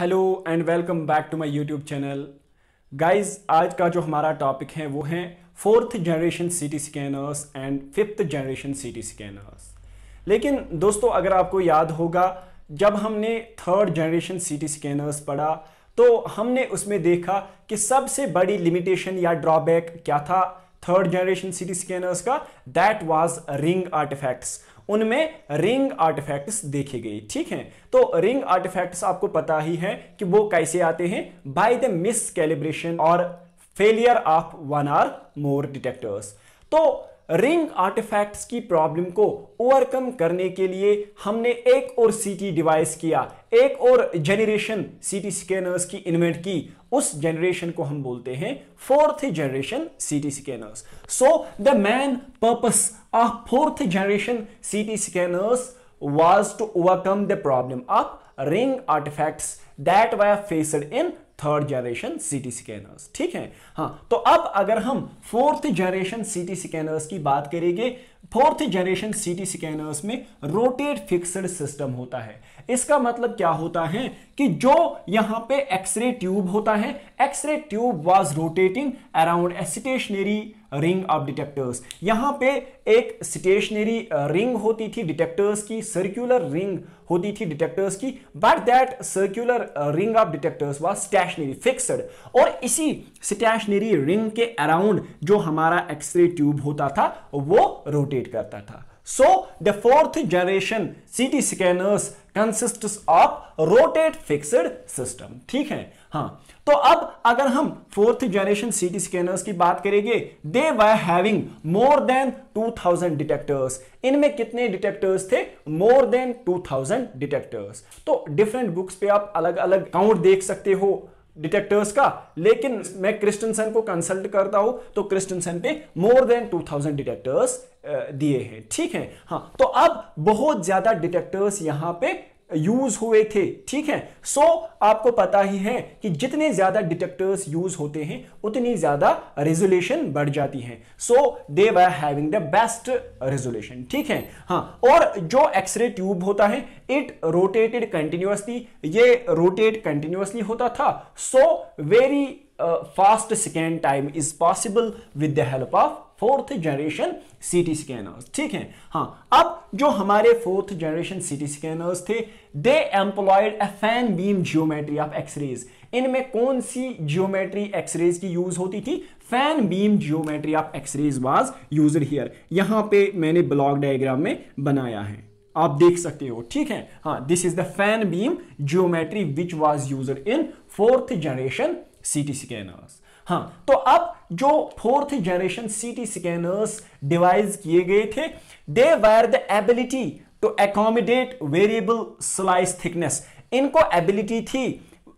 hello and welcome back to my YouTube channel guys आज का जो हमारा टॉपिक है वो है fourth generation CT scanners and fifth generation CT scanners लेकिन दोस्तों अगर आपको याद होगा जब हमने थर्ड जनरेशन सिटी स्कैनर्स पढ़ा तो हमने उसमें देखा कि सबसे बड़ी लिमिटेशन या ड्रॉबैक क्या था थर्ड जनरेशन सिटी स्कैनर्स का दैट वाज रिंग आर्टिफैक्ट्स उनमें रिंग आर्टिफैक्ट्स देखे गए ठीक है तो रिंग आर्टिफैक्ट्स आपको पता ही है कि वो कैसे आते हैं बाय द मिस कैलिब्रेशन और failure of one or more detectors तो रिंग आर्टिफैक्ट्स की प्रॉब्लम को ओवरकम करने के लिए हमने एक और सीटी डिवाइस किया एक और जनरेशन सीटी स्कैनर्स की इन्वेंट की उस जनरेशन को हम बोलते हैं fourth generation CT scanners so the main purpose of fourth generation CT scanners was to overcome the problem of ring artifacts that were faced in third generation T scanners ठीक है हाँ तो अब अगर हम फोर्थ जनरेशन टी स्कैनर्स की बात करेंगे फोर्थ जनरेशन टी स्कैनर्स में रोटेट फिक्सड सिस्टम होता है इसका मतलब क्या होता है कि जो यहां पे एक्सरे ट्यूब होता है x ray tube was rotating around a stationary ring of detectors यहां पे एक स्टेशनरी रिंग uh, होती थी डिटेक्टर्स की सर्कुलर रिंग होती थी डिटेक्टर्स की but that circular ring of detectors was stationary fixed और इसी स्टेशनरी रिंग के अराउंड जो हमारा एक्सरे ट्यूब होता था वो रोटेट करता था So the fourth generation CT scanners consists of rotate fixed system ठीक है हाँ तो अब अगर हम फोर्थ जनरेशन सीटी स्कैनर्स की बात करेंगे they were having more than 2000 detectors इनमें कितने डिटेक्टर्स थे मोर देन 2000 डिटेक्टर्स तो डिफरेंट बुक्स पे आप अलग अलग काउंट देख सकते हो डिटेक्टर्स का लेकिन मैं क्रिस्टनसन को कंसल्ट करता हूं तो क्रिस्टनसन पे मोर देन 2000 डिटेक्टर्स दिए हैं ठीक है हाँ तो अब बहुत ज्यादा डिटेक्टर्स यहां पे यूज हुए थे ठीक है सो so, आपको पता ही है कि जितने ज्यादा डिटेक्टर्स यूज होते हैं उतनी ज्यादा रेजोल्यूशन बढ़ जाती है so they were having the best resolution ठीक है हाँ और जो एक्सरे ट्यूब होता है इट रोटेटेड कंटिन्यूसली ये रोटेट कंटिन्यूसली होता था so very fast uh, fast scan time is possible with the help of fourth generation CT scanners ठीक है हाँ अब जो हमारे फोर्थ जनरेशन सिटी स्कैनर्स थे they employed a fan beam geometry of x rays इनमें कौन सी जियोमेट्री एक्सरेज की यूज होती थी fan beam geometry of x rays was use here यहां पे मैंने ब्लॉक डायग्राम में बनाया है आप देख सकते हो ठीक है हाँ this is the fan beam geometry which was use in fourth generation CT scanners हाँ तो अब जो fourth generation CT scanners device किए गए थे they were the ability to accommodate variable slice thickness इनको एबिलिटी थी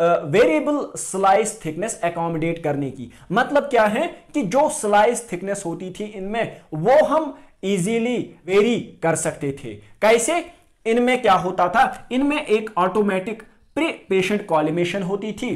वेरिएबल स्लाइस थिकनेस एकोमोडेट करने की मतलब क्या है कि जो स्लाइस थिकनेस होती थी इनमें वो हम इजीली वेरी कर सकते थे कैसे इनमें क्या होता था इनमें एक ऑटोमेटिक प्री पेशेंट कॉलिमेशन होती थी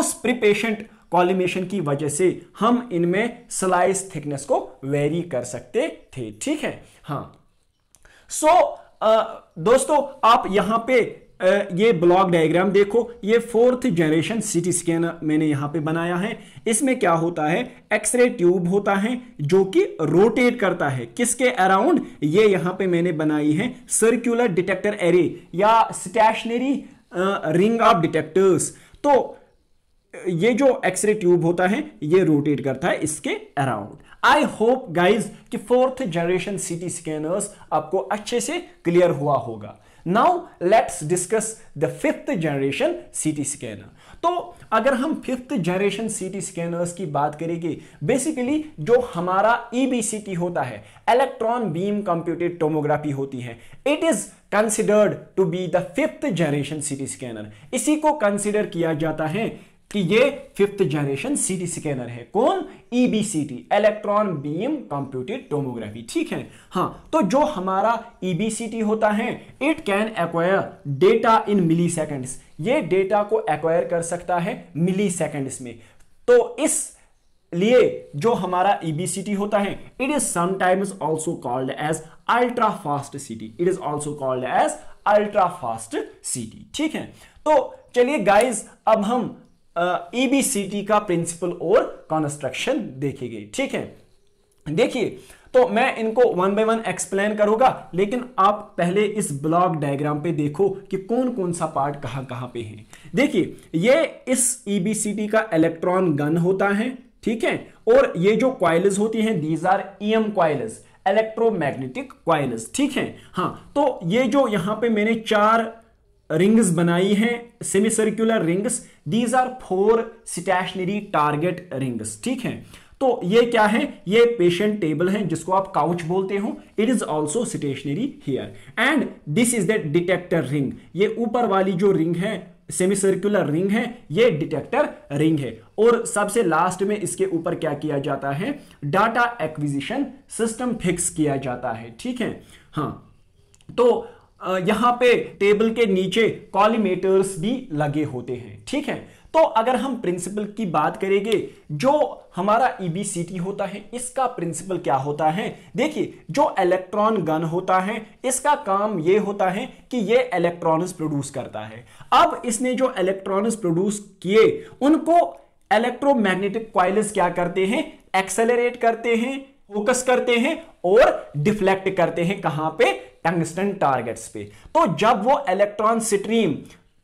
उस प्री पेशेंट कॉलिमेशन की वजह से हम इनमें स्लाइस थिकनेस को वेरी कर सकते थे ठीक है हाँ सो so, दोस्तों आप यहां पे आ, ये ब्लॉक डायग्राम देखो ये फोर्थ जनरेशन सिटी स्कैन मैंने यहां पे बनाया है इसमें क्या होता है एक्सरे ट्यूब होता है जो कि रोटेट करता है किसके अराउंड ये यहां पे मैंने बनाई है सर्कुलर डिटेक्टर एरे या स्टेशनरी रिंग ऑफ डिटेक्टर्स तो ये जो एक्सरे ट्यूब होता है ये रोटेट करता है इसके अराउंड आई होप गाइज कि फोर्थ जनरेशन सिटी स्कैनर्स आपको अच्छे से क्लियर हुआ होगा now let's discuss the fifth generation CT scanner तो अगर हम फिफ्थ जनरेशन सीटी स्कैनर्स की बात करेंगे बेसिकली जो हमारा ईबीसीटी e होता है इलेक्ट्रॉन बीम कंप्यूटेड टोमोग्राफी होती है it is considered to be the fifth generation CT scanner इसी को कंसिडर किया जाता है कि ये फिफ्थ जनरेशन सीटी स्कैनर है कौन EBCT electron beam computed tomography ठीक है हाँ तो जो हमारा ईबीसीटी e होता है it can acquire data in milliseconds ये डेटा को एक्वायर कर सकता है मिली सेकेंड्स में तो इस लिए जो हमारा ईबीसीटी e होता है it is sometimes also called as ultra fast CT it is also called as ultra fast CT ठीक है तो चलिए गाइज अब हम ईबीसीटी का प्रिंसिपल और कंस्ट्रक्शन देखी गई ठीक है देखिए तो मैं इनको वन बाय वन एक्सप्लेन करूंगा लेकिन आप पहले इस ब्लॉक डायग्राम पे देखो कि कौन कौन सा पार्ट कहां कहां पे है देखिए ये इस ईबीसीटी का इलेक्ट्रॉन गन होता है ठीक है और ये जो क्वाइल्स होती हैं these are EM coils electromagnetic coils ठीक है हाँ तो ये जो यहां पे मैंने चार रिंग्स बनाई हैं semi circular rings these are four stationary target rings ठीक है तो ये क्या है ये पेशेंट टेबल है जिसको आप काउच बोलते हो it is also stationary here and this is the detector ring ये ऊपर वाली जो रिंग है सेमी सर्कुलर रिंग है ये डिटेक्टर रिंग है और सबसे लास्ट में इसके ऊपर क्या किया जाता है डाटा एक्विजिशन सिस्टम फिक्स किया जाता है ठीक है हाँ तो यहां पे टेबल के नीचे कॉलीमेटर्स भी लगे होते हैं ठीक है तो अगर हम प्रिंसिपल की बात करेंगे जो हमारा ईबीसीटी e होता है इसका प्रिंसिपल क्या होता है देखिए जो इलेक्ट्रॉन गन होता है इसका काम ये होता है कि ये इलेक्ट्रॉन्स प्रोड्यूस करता है अब इसने जो इलेक्ट्रॉन्स प्रोड्यूस किए उनको इलेक्ट्रोमैग्नेटिक क्वाइल्स क्या करते हैं एक्सेलरेट करते हैं फोकस करते हैं और डिफ्लेक्ट करते हैं कहां पे टंगस्टन टारगेट्स पे तो जब वो इलेक्ट्रॉन स्ट्रीम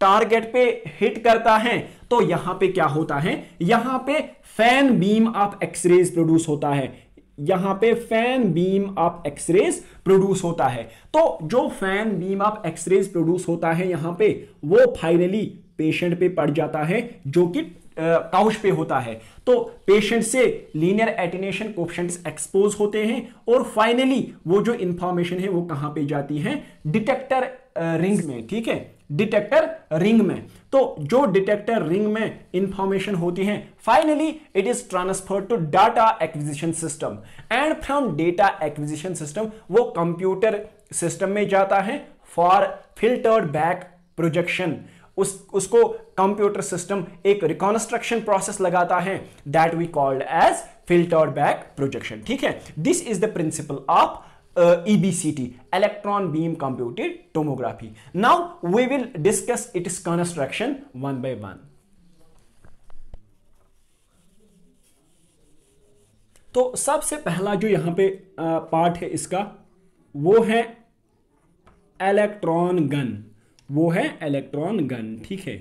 टारगेट पे हिट करता है तो यहां पे क्या होता है यहां पे fan beam of x rays produce होता है यहां पे fan beam of x rays produce होता है तो जो fan beam of x rays produce होता है यहां पे वो फाइनली पेशेंट पे पड़ जाता है जो कि काउच पे होता है तो पेशेंट से लीनियर एटिनेशन कोप्शंट्स एक्सपोज होते हैं और फाइनली वो जो इंफॉर्मेशन है वो कहां पे जाती है डिटेक्टर रिंग में ठीक है डिटेक्टर रिंग में तो जो डिटेक्टर रिंग में इंफॉर्मेशन होती है finally it is transferred to data acquisition system and from data acquisition system वो कंप्यूटर सिस्टम में जाता है फॉर फिल्टर्ड बैक प्रोजेक्शन उस उसको कंप्यूटर सिस्टम एक रिकॉन्स्ट्रक्शन प्रोसेस लगाता है that we called as filter back projection ठीक है this is the principle of electron beam beam tomography now we will discuss it its construction one by one तो सबसे पहला जो यहां पे पार्ट uh, है इसका वो है इलेक्ट्रॉन गन वो है इलेक्ट्रॉन गन ठीक है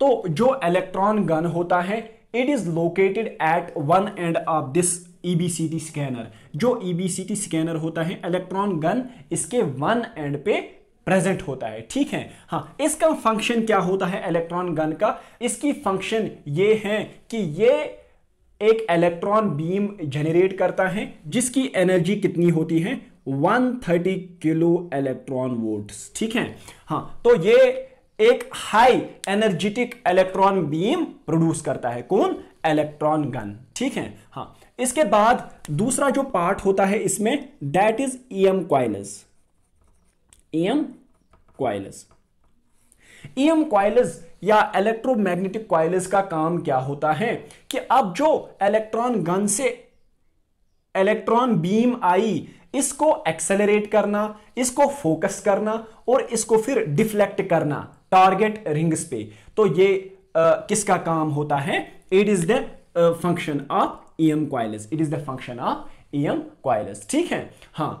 तो जो इलेक्ट्रॉन गन होता है it is located at one end of this EBCT scanner जो ईबीसीटी e स्कैनर होता है इलेक्ट्रॉन गन इसके वन एंड पे प्रेजेंट होता है ठीक है हाँ इसका फंक्शन क्या होता है इलेक्ट्रॉन गन का इसकी फंक्शन ये है कि ये एक इलेक्ट्रॉन बीम जनरेट करता है जिसकी एनर्जी कितनी होती है 130 किलो इलेक्ट्रॉन वोल्ट्स ठीक है हाँ तो ये एक high energetic electron beam produce करता है कौन इलेक्ट्रॉन गन ठीक है हाँ इसके बाद दूसरा जो पार्ट होता है इसमें that is E M coils E M coils EM coils या इलेक्ट्रोमैग्नेटिक क्वाइलस का काम क्या होता है कि अब जो इलेक्ट्रॉन गन से इलेक्ट्रॉन बीम आई इसको एक्सेलरेट करना इसको फोकस करना और इसको फिर डिफ्लेक्ट करना टारगेट रिंग्स पे तो ये आ, किसका काम होता है it is the function of E M coils it is the function of E M coils ठीक है हाँ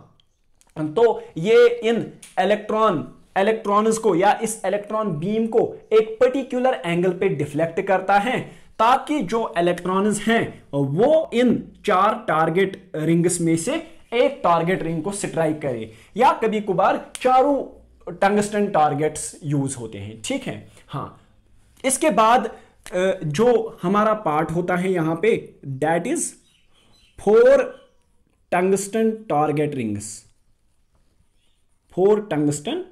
तो ये इन इलेक्ट्रॉन इलेक्ट्रॉन्स को या इस इलेक्ट्रॉन बीम को एक पर्टिकुलर एंगल पे डिफ्लेक्ट करता है ताकि जो इलेक्ट्रॉन्स हैं वो इन चार टारगेट रिंग्स में से एक टारगेट रिंग को स्ट्राइक करे या कभी कभार चारों टंगस्टन टारगेट्स यूज होते हैं ठीक है हाँ इसके बाद जो हमारा पार्ट होता है यहां पे that is four tungsten target rings four tungsten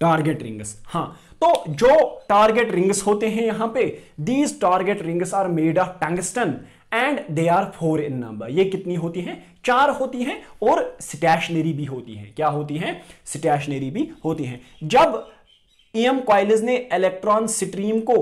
target rings हाँ तो जो टारगेट रिंग्स होते हैं यहां पे these target rings are made of tungsten and they are four in number ये कितनी होती हैं चार होती हैं और स्टैशनरी भी होती हैं क्या होती हैं स्टैशनरी भी होती हैं जब एम e कॉयलेज ने इलेक्ट्रॉन स्ट्रीम को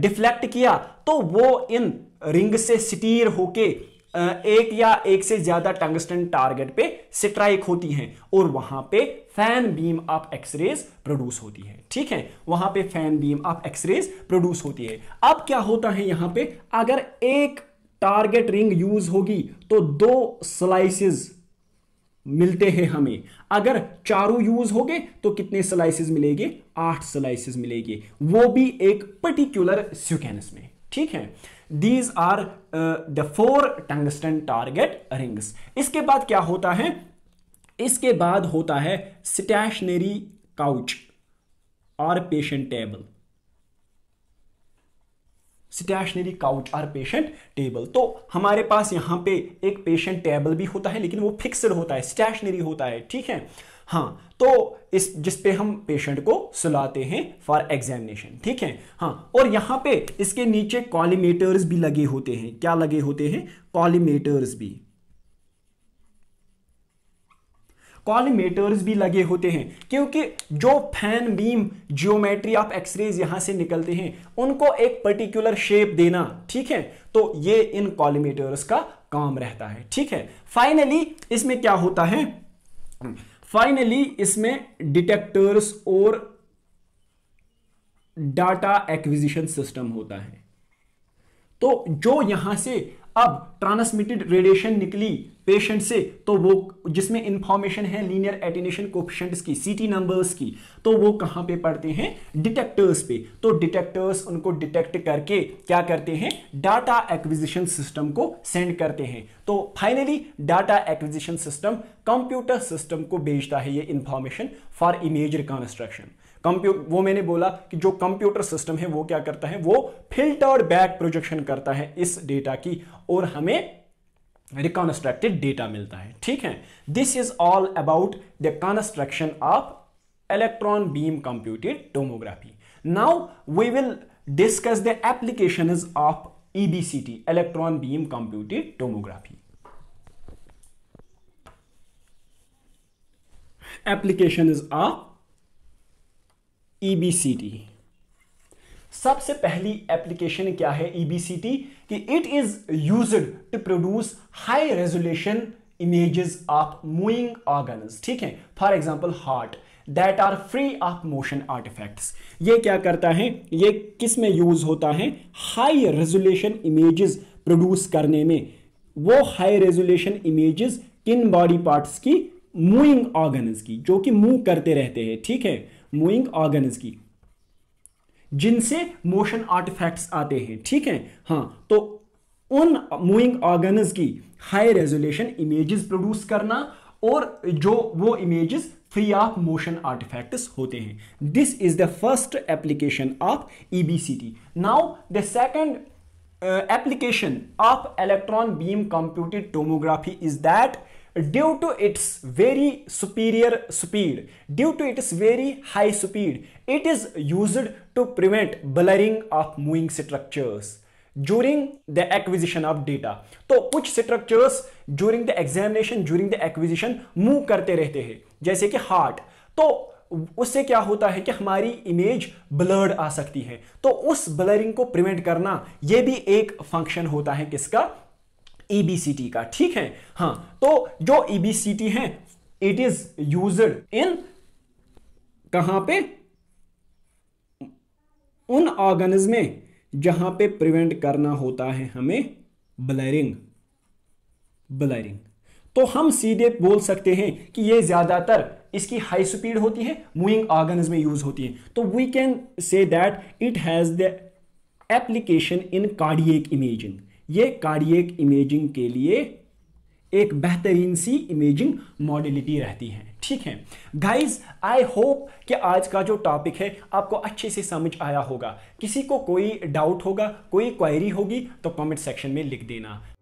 डिफ्लेक्ट किया तो वो इन रिंग से स्टीर होके एक या एक से ज्यादा टंगस्टन टारगेट पे स्ट्राइक होती हैं और वहां पे fan beam of x rays produce होती है ठीक है वहां पे fan beam of x rays produce होती है अब क्या होता है यहां पे अगर एक टारगेट रिंग यूज होगी तो दो स्लाइसिस मिलते हैं हमें अगर चारों यूज हो गए तो कितने स्लाइसिस मिलेंगे आठ स्लाइसिस मिलेंगे वो भी एक पर्टिकुलर सिक्वेंस में ठीक है these are the four tungsten target rings इसके बाद क्या होता है इसके बाद होता है स्टैशनरी काउच और पेशेंट टेबल स्टैशनरी काउच और पेशेंट टेबल तो हमारे पास यहां पे एक पेशेंट टेबल भी होता है लेकिन वो फिक्सड होता है स्टैशनरी होता है ठीक है हाँ तो इस जिस पे हम पेशेंट को सुलाते हैं फॉर एग्जामिनेशन ठीक है हाँ और यहाँ पे इसके नीचे कॉलीमेटर्स भी लगे होते हैं क्या लगे होते हैं कॉलीमेटर्स भी कॉलीमेटर्स भी लगे होते हैं क्योंकि जो fan beam geometry of x-rays यहां से निकलते हैं उनको एक पर्टिकुलर शेप देना ठीक है तो ये इन कॉलीमेटर्स का काम रहता है ठीक है फाइनली इसमें क्या होता है फाइनली इसमें डिटेक्टर्स और डाटा एक्विजिशन सिस्टम होता है तो जो यहां से अब ट्रांसमिटेड रेडिएशन निकली पेशेंट से तो वो जिसमें इंफॉर्मेशन है लीनियर एटिनेशन कोफिशेंट्स की सीटी नंबर्स की तो वो कहाँ पे पढ़ते हैं डिटेक्टर्स पे तो डिटेक्टर्स उनको डिटेक्ट करके क्या करते हैं डाटा एक्विजिशन सिस्टम को सेंड करते हैं तो finally data acquisition system computer system को भेजता है ये information for image reconstruction computer वो मैंने बोला कि जो कंप्यूटर सिस्टम है वो क्या करता है वो फिल्टर्ड बैक प्रोजेक्शन करता है इस डेटा की और हमें रिकॉन्स्ट्रक्टेड डेटा मिलता है ठीक है this is all about the construction of electron beam computed tomography now we will discuss the application of EBCT electron beam computed tomography application of EBCT e सबसे पहली एप्लीकेशन क्या है ईबीसीटी e कि it is use to produce high resolution images of moving organs ठीक है for example heart that are free of motion artifacts ये क्या करता है ये किस में यूज होता है हाई रेजोल्यूशन इमेजेस प्रोड्यूस करने में वो हाई रेजोल्यूशन इमेजेस किन बॉडी पार्ट्स की मूविंग ऑर्गन्स की जो कि मूव करते रहते हैं ठीक है मूविंग ऑर्गन्स की जिनसे मोशन आर्टिफैक्ट्स आते हैं ठीक है हाँ तो उन मूविंग ऑर्गन्स की हाई रेजोल्यूशन इमेजेस प्रोड्यूस करना और जो वो images free of motion artifacts होते हैं this is the first application of EBCT now the second application of electron beam computed tomography is that due to its very superior speed due to its very high speed it is use to prevent blurring of moving structures during the acquisition of data तो कुछ structures during the examination during the acquisition move करते रहते हैं जैसे कि heart तो उससे क्या होता है कि हमारी इमेज ब्लर्ड आ सकती है तो उस ब्लरिंग को प्रिवेंट करना यह भी एक फंक्शन होता है किसका ईबीसीटी का ठीक है हाँ तो जो ईबीसीटी है इट इज यूज्ड इन कहां पे उन ऑर्गेनिज्म में जहां पे प्रिवेंट करना होता है हमें ब्लरिंग ब्लरिंग तो हम सीधे बोल सकते हैं कि ये ज्यादातर इसकी हाई स्पीड होती है मूविंग ऑर्गेनिज्म में यूज होती है तो we can say that it has the application in cardiac imaging ये कार्डियक इमेजिंग के लिए एक बेहतरीन सी इमेजिंग मॉडलिटी रहती है ठीक है गाइज आई होप कि आज का जो टॉपिक है आपको अच्छे से समझ आया होगा किसी को कोई डाउट होगा कोई क्वायरी होगी तो कमेंट सेक्शन में लिख देना